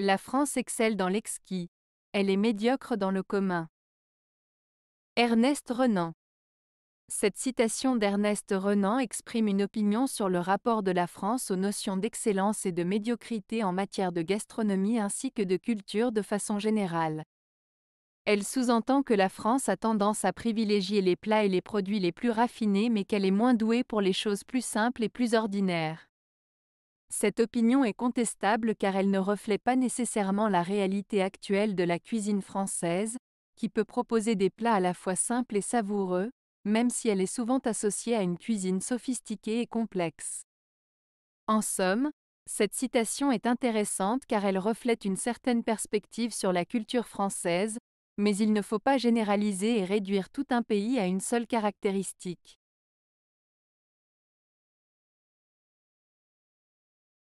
La France excelle dans l'exquis. Elle est médiocre dans le commun. Ernest Renan Cette citation d'Ernest Renan exprime une opinion sur le rapport de la France aux notions d'excellence et de médiocrité en matière de gastronomie ainsi que de culture de façon générale. Elle sous-entend que la France a tendance à privilégier les plats et les produits les plus raffinés mais qu'elle est moins douée pour les choses plus simples et plus ordinaires. Cette opinion est contestable car elle ne reflète pas nécessairement la réalité actuelle de la cuisine française, qui peut proposer des plats à la fois simples et savoureux, même si elle est souvent associée à une cuisine sophistiquée et complexe. En somme, cette citation est intéressante car elle reflète une certaine perspective sur la culture française, mais il ne faut pas généraliser et réduire tout un pays à une seule caractéristique.